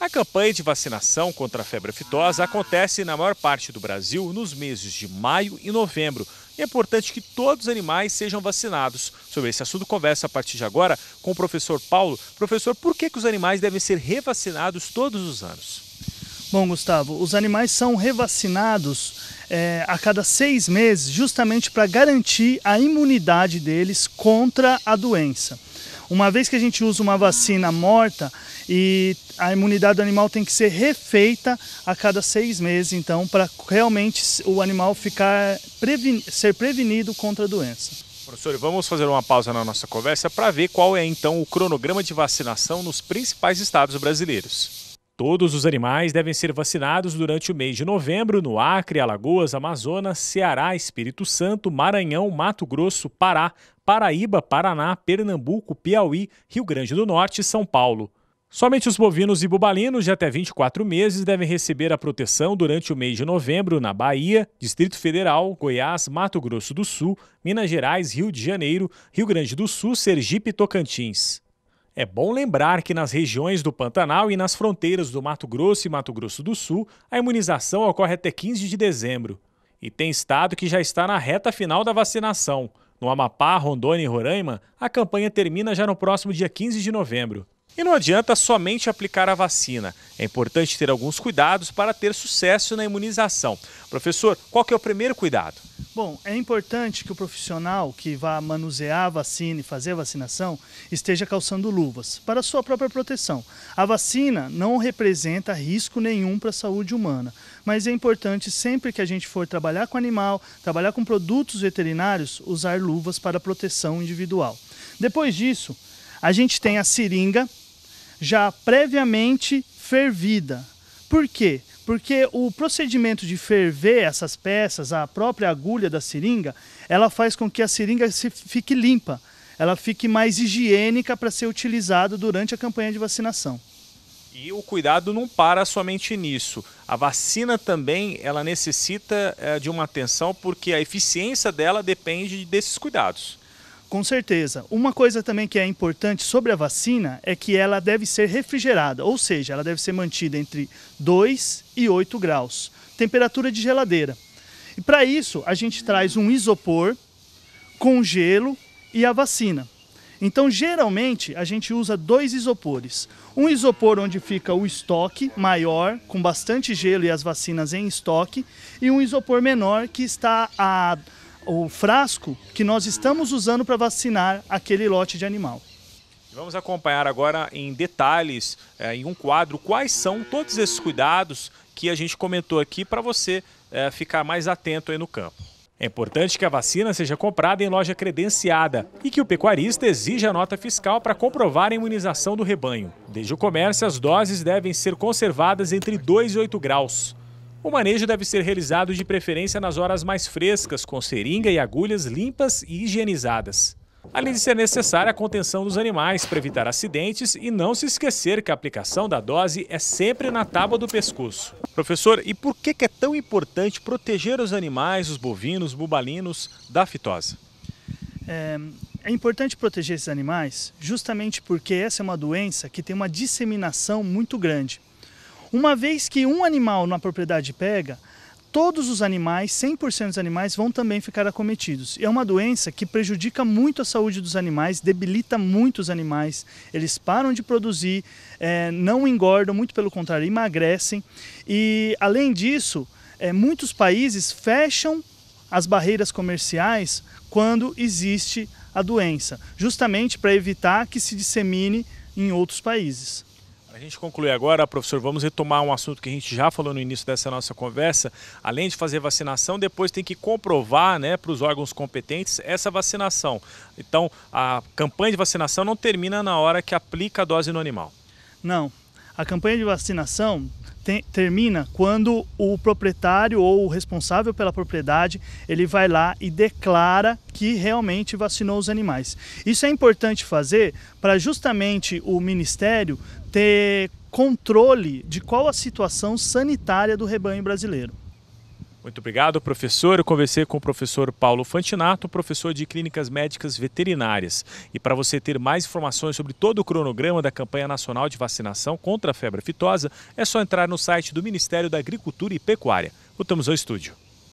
A campanha de vacinação contra a febre aftosa acontece na maior parte do Brasil nos meses de maio e novembro. E é importante que todos os animais sejam vacinados. Sobre esse assunto, conversa a partir de agora com o professor Paulo. Professor, por que, que os animais devem ser revacinados todos os anos? Bom, Gustavo, os animais são revacinados é, a cada seis meses, justamente para garantir a imunidade deles contra a doença. Uma vez que a gente usa uma vacina morta, e a imunidade do animal tem que ser refeita a cada seis meses, então, para realmente o animal ficar preveni ser prevenido contra a doença. Professor, vamos fazer uma pausa na nossa conversa para ver qual é então o cronograma de vacinação nos principais estados brasileiros. Todos os animais devem ser vacinados durante o mês de novembro no Acre, Alagoas, Amazonas, Ceará, Espírito Santo, Maranhão, Mato Grosso, Pará, Paraíba, Paraná, Pernambuco, Piauí, Rio Grande do Norte e São Paulo. Somente os bovinos e bubalinos de até 24 meses devem receber a proteção durante o mês de novembro na Bahia, Distrito Federal, Goiás, Mato Grosso do Sul, Minas Gerais, Rio de Janeiro, Rio Grande do Sul, Sergipe e Tocantins. É bom lembrar que nas regiões do Pantanal e nas fronteiras do Mato Grosso e Mato Grosso do Sul, a imunização ocorre até 15 de dezembro. E tem estado que já está na reta final da vacinação. No Amapá, Rondônia e Roraima, a campanha termina já no próximo dia 15 de novembro. E não adianta somente aplicar a vacina. É importante ter alguns cuidados para ter sucesso na imunização. Professor, qual que é o primeiro cuidado? Bom, é importante que o profissional que vá manusear a vacina e fazer a vacinação esteja calçando luvas para sua própria proteção. A vacina não representa risco nenhum para a saúde humana, mas é importante sempre que a gente for trabalhar com animal, trabalhar com produtos veterinários, usar luvas para proteção individual. Depois disso, a gente tem a seringa já previamente fervida. Por quê? Porque o procedimento de ferver essas peças, a própria agulha da seringa, ela faz com que a seringa se fique limpa, ela fique mais higiênica para ser utilizada durante a campanha de vacinação. E o cuidado não para somente nisso. A vacina também ela necessita é, de uma atenção porque a eficiência dela depende desses cuidados. Com certeza. Uma coisa também que é importante sobre a vacina é que ela deve ser refrigerada, ou seja, ela deve ser mantida entre 2 e 8 graus, temperatura de geladeira. E para isso, a gente traz um isopor com gelo e a vacina. Então, geralmente, a gente usa dois isopores. Um isopor onde fica o estoque maior, com bastante gelo e as vacinas em estoque, e um isopor menor que está a o frasco que nós estamos usando para vacinar aquele lote de animal. Vamos acompanhar agora em detalhes, é, em um quadro, quais são todos esses cuidados que a gente comentou aqui para você é, ficar mais atento aí no campo. É importante que a vacina seja comprada em loja credenciada e que o pecuarista exija a nota fiscal para comprovar a imunização do rebanho. Desde o comércio, as doses devem ser conservadas entre 2 e 8 graus. O manejo deve ser realizado de preferência nas horas mais frescas, com seringa e agulhas limpas e higienizadas. Além de ser necessária a contenção dos animais para evitar acidentes e não se esquecer que a aplicação da dose é sempre na tábua do pescoço. Professor, e por que é tão importante proteger os animais, os bovinos, bubalinos, da fitose? É, é importante proteger esses animais justamente porque essa é uma doença que tem uma disseminação muito grande. Uma vez que um animal na propriedade pega, todos os animais, 100% dos animais, vão também ficar acometidos. é uma doença que prejudica muito a saúde dos animais, debilita muito os animais, eles param de produzir, é, não engordam, muito pelo contrário, emagrecem. E, além disso, é, muitos países fecham as barreiras comerciais quando existe a doença, justamente para evitar que se dissemine em outros países. A gente conclui agora, professor, vamos retomar um assunto que a gente já falou no início dessa nossa conversa. Além de fazer vacinação, depois tem que comprovar né, para os órgãos competentes essa vacinação. Então, a campanha de vacinação não termina na hora que aplica a dose no animal. Não. A campanha de vacinação termina quando o proprietário ou o responsável pela propriedade ele vai lá e declara que realmente vacinou os animais. Isso é importante fazer para justamente o Ministério ter controle de qual a situação sanitária do rebanho brasileiro. Muito obrigado, professor. Eu conversei com o professor Paulo Fantinato, professor de Clínicas Médicas Veterinárias. E para você ter mais informações sobre todo o cronograma da campanha nacional de vacinação contra a febre aftosa, é só entrar no site do Ministério da Agricultura e Pecuária. Voltamos ao estúdio.